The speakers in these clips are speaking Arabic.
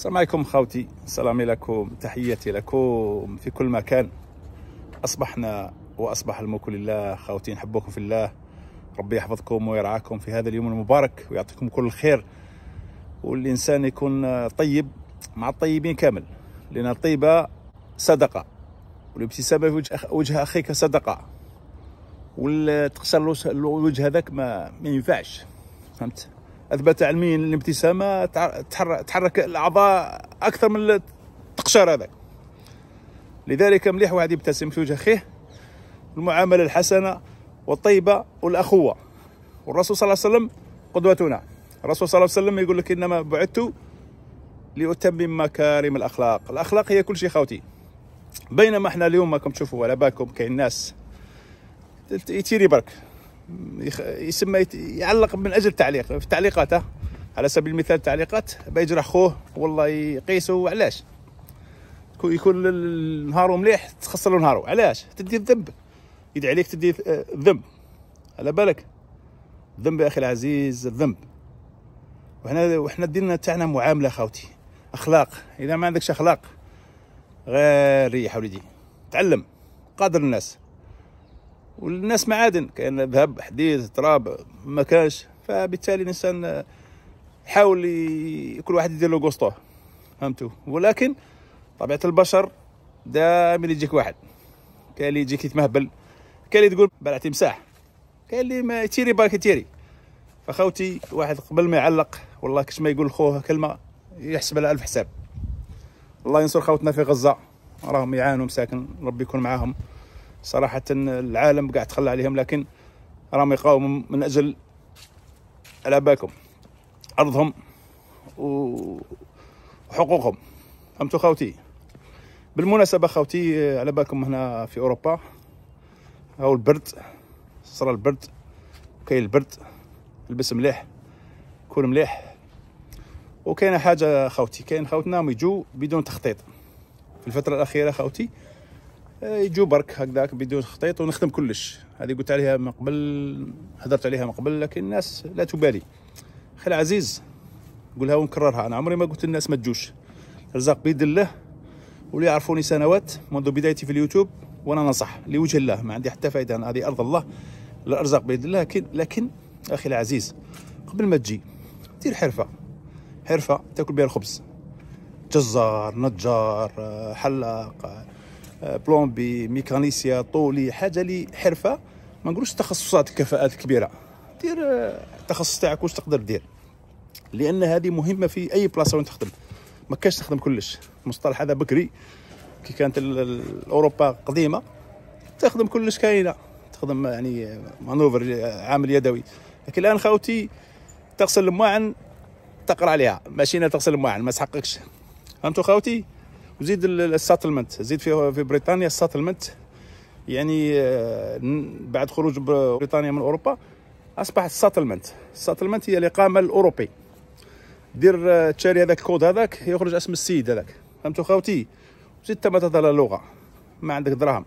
السلام عليكم خوتي السلام لكم تحياتي لكم في كل مكان أصبحنا وأصبح الملك لله خوتي نحبكم في الله ربي يحفظكم ويرعاكم في هذا اليوم المبارك ويعطيكم كل الخير والإنسان يكون طيب مع الطيبين كامل لأن الطيبة صدقة والابتسامة في وجه, أخيك صدقة والتقشر الوجه هذاك ما, ما ينفعش فهمت اثبت علميا الابتسامه تحرك الاعضاء اكثر من التقشير هذاك لذلك مليح واحد يبتسم في وجه اخيه المعامله الحسنه والطيبه والاخوه والرسول صلى الله عليه وسلم قدوتنا الرسول صلى الله عليه وسلم يقول لك انما بعثت لاتمم مكارم الاخلاق الاخلاق هي كل شيء خوتي بينما احنا اليوم راكم تشوفوا على بالكم كاين ناس يتيري برك يسمى يعلق من اجل التعليق في تعليقاته على سبيل المثال تعليقات بيجرح خوه والله يقيسه علاش يكون نهارو مليح تخسر له نهارو علاش تدي الذنب يدعي عليك تدي الذنب آه، على بالك الذنب يا اخي العزيز الذنب وحنا وحنا ديننا تاعنا معامله خاوتي اخلاق اذا ما عندكش اخلاق غير ريح وليدي تعلم قادر الناس والناس معادن كاين ذهب حديد تراب ما كانش فبالتالي الانسان حاول كل واحد يدير له قسطه فهمتوا ولكن طبيعه البشر دائما يجيك واحد كاين اللي يجيك يتمهبل كاين اللي تقول بلعتي تمساح كاين اللي ما تيري باك تيري فخوتي واحد قبل ما يعلق والله كش ما يقول لخوه كلمه يحسب على الف حساب الله ينصر خوتنا في غزه راهم يعانوا مساكن ربي يكون معاهم صراحه العالم قاعد تخلى عليهم لكن راهم يقاوموا من اجل على بالكم ارضهم وحقوقهم فهمتوا خوتي بالمناسبه خوتي على بالكم هنا في اوروبا هاو البرد صرا البرد كاين البرد البس مليح كون مليح وكاينه حاجه خوتي كاين خوتنا يجوا بدون تخطيط في الفتره الاخيره خوتي يجو برك هكذاك بدون خطيط ونخدم كلش هذه قلت عليها من قبل حضرت عليها من قبل لكن الناس لا تبالي اخي العزيز نقولها ونكررها انا عمري ما قلت للناس ما تجوش الرزاق بيد الله واللي يعرفوني سنوات منذ بدايتي في اليوتيوب وانا ننصح لوجه الله ما عندي حتى فائده هذه ارض الله الارزاق بيد الله لكن لكن اخي العزيز قبل ما تجي دير حرفه حرفه تاكل بها الخبز جزار نجار حلاق آه، بلومبي ميكانيسيا طولي حاجه لي حرفه ما نقولوش تخصصات كفاءات كبيره دير آه، التخصص تاعك واش تقدر دير لان هذه مهمه في اي بلاصه وين تخدم ما كاش تخدم كلش المصطلح هذا بكري كي كانت اوروبا قديمه تخدم كلش كاينه تخدم يعني مانوفر آه، عامل يدوي لكن الان خاوتي تغسل الماعن تقرا عليها ماشينه تغسل الماعن ما تحققش فهمتوا خاوتي وزيد الساتلمنت زيد في في بريطانيا الساتلمنت يعني آه، بعد خروج بريطانيا من اوروبا اصبح الساتلمنت الساتلمنت هي الاقامه الاوروبي دير تشاري آه، هذاك الكود هذاك يخرج اسم السيد هذاك فهمتوا خاوتي زيد ما تهضر اللغه ما عندك دراهم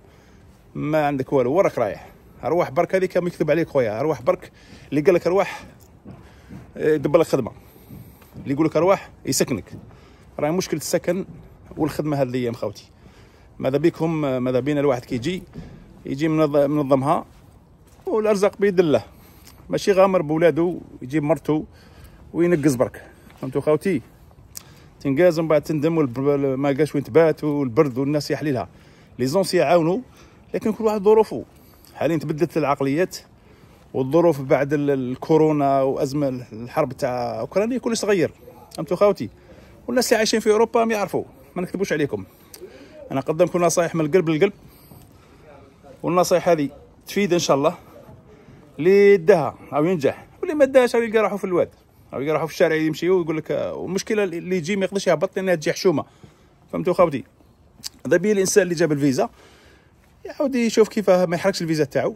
ما عندك والو وراك رايح ارواح برك هذيك يكذب عليك خويا ارواح برك اللي قال لك ارواح يدبر آه، لك خدمه اللي يقول لك ارواح يسكنك راه مشكله السكن والخدمه هذه الايام خوتي ماذا بكم ماذا بينا الواحد كيجي يجي منظمها والارزاق بيد الله ماشي غامر بولادو يجيب مرتو وينقز برك فهمتوا خوتي تنقاز من بعد تندم ما لقاش وين تبات والبرد والناس يحليلها لي زونس يعاونوا لكن كل واحد ظروفه حاليا تبدلت العقليات والظروف بعد الكورونا وازمه الحرب تاع اوكرانيا كلش تغير فهمتوا خوتي والناس اللي عايشين في اوروبا ما يعرفوا ما نكتبوش عليكم انا قدامكم نصايح من القلب للقلب والنصايح هذه تفيد ان شاء الله اللي داها او ينجح واللي ما داهاش يلقى راحو في الواد او يلقى راحو في الشارع يمشي ويقول لك والمشكله اللي يجي ما يقدرش يهبط لانها تجي حشومه فهمتوا خاوتي هذا بيه الانسان اللي جاب الفيزا يعاود يشوف كيف ما يحركش الفيزا تاعو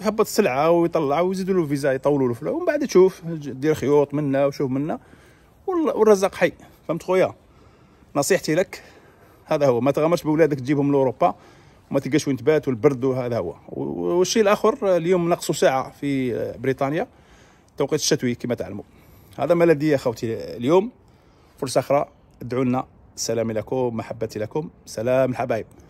يهبط السلعه ويطلع ويزيدوا له الفيزا يطولوا له ومن بعد تشوف دير خيوط منا وشوف منا والرزق حي فهمت خويا نصيحتي لك هذا هو ما تغامرش بولادك تجيبهم لاوروبا وما تلقاش وين تبات والبرد وهذا هو والشيء الاخر اليوم نقصوا ساعه في بريطانيا توقيت الشتوي كما تعلموا هذا ما لدي يا خوتي اليوم فرصه اخرى ادعوا لنا سلامي لكم محبتي لكم سلام الحبايب